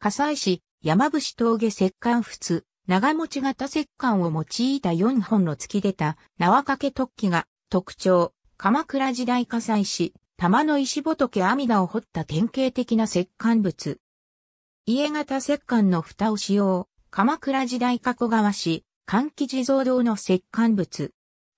火災市、山伏峠石棺仏、長持ち型石棺を用いた4本の突き出た縄掛け突起が特徴、鎌倉時代火災し、玉の石仏阿弥陀を掘った典型的な石棺仏。家型石棺の蓋を使用、鎌倉時代加古川市、換気地蔵堂の石棺物。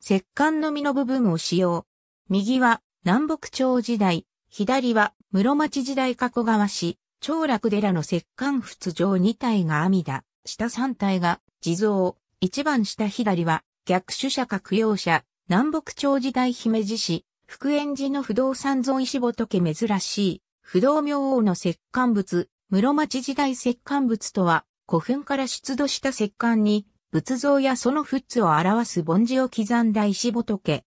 石棺の身の部分を使用。右は南北朝時代、左は室町時代加古川市、長楽寺の石棺仏上2体が阿弥陀、下3体が地蔵、一番下左は逆主者格用者、南北朝時代姫路市、福縁寺の不動産蔵石仏珍しい、不動明王の石棺仏、室町時代石棺仏とは、古墳から出土した石棺に、仏像やその仏を表す盆字を刻んだ石仏。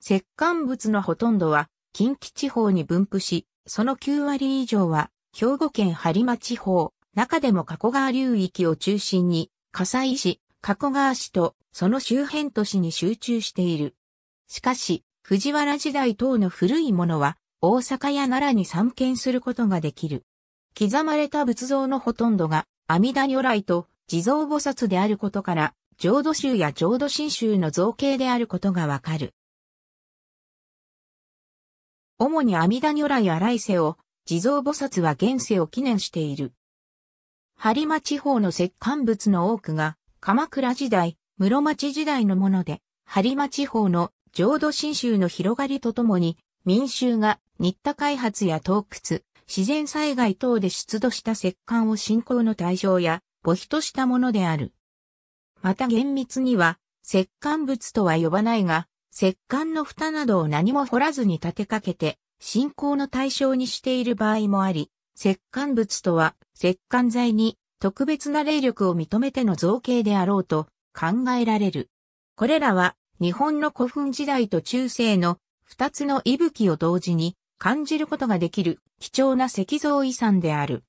石棺仏のほとんどは、近畿地方に分布し、その9割以上は、兵庫県播磨地方、中でも加古川流域を中心に、火災市、加古川市と、その周辺都市に集中している。しかし、藤原時代等の古いものは、大阪や奈良に散見することができる。刻まれた仏像のほとんどが、阿弥陀如来と地蔵菩薩であることから、浄土宗や浄土真宗の造形であることがわかる。主に阿弥陀如来荒井世を、地蔵菩薩は現世を記念している。播磨地方の石棺物の多くが、鎌倉時代、室町時代のもので、播磨地方の浄土真宗の広がりとともに、民衆が新田開発や洞窟、自然災害等で出土した石棺を信仰の対象や、墓碑としたものである。また厳密には、石棺物とは呼ばないが、石棺の蓋などを何も掘らずに立てかけて、信仰の対象にしている場合もあり、石棺物とは、石棺材に特別な霊力を認めての造形であろうと考えられる。これらは、日本の古墳時代と中世の二つの息吹を同時に感じることができる貴重な石像遺産である。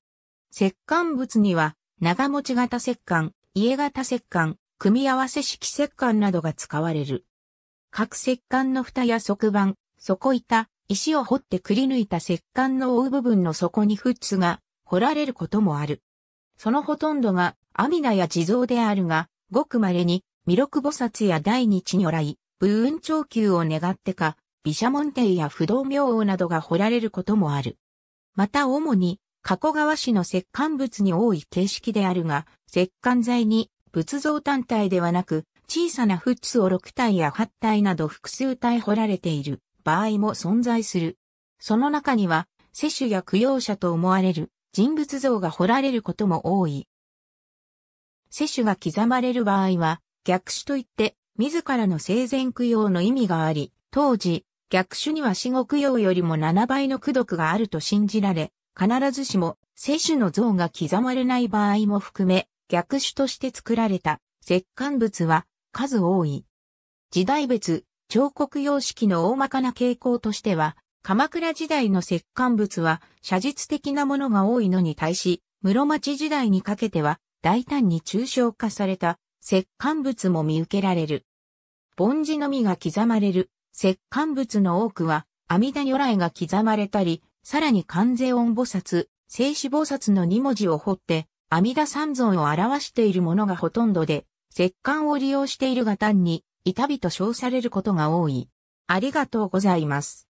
石棺物には、長持ち型石棺、家型石棺、組み合わせ式石棺などが使われる。各石棺の蓋や側板、底板、石を掘ってくり抜いた石棺の覆う部分の底にフッツが掘られることもある。そのほとんどが阿弥陀や地蔵であるが、ごく稀に弥勒菩薩や大日如来、武運長久を願ってか、毘沙門帝や不動明王などが掘られることもある。また主に、加古川市の石棺物に多い形式であるが、石棺材に仏像単体ではなく、小さなフッツを6体や8体など複数体掘られている場合も存在する。その中には、世主や供養者と思われる人物像が掘られることも多い。世主が刻まれる場合は、逆手といって、自らの生前供養の意味があり、当時、逆手には死後供養よりも7倍の功徳があると信じられ、必ずしも、世主の像が刻まれない場合も含め、逆手として作られた、石棺物は、数多い。時代別、彫刻様式の大まかな傾向としては、鎌倉時代の石棺物は写実的なものが多いのに対し、室町時代にかけては大胆に抽象化された石棺物も見受けられる。凡字のみが刻まれる石棺物の多くは阿弥陀如来が刻まれたり、さらに関税音菩薩、静子菩薩の二文字を彫って、阿弥陀三尊を表しているものがほとんどで、石棺を利用しているが単に、板みと称されることが多い。ありがとうございます。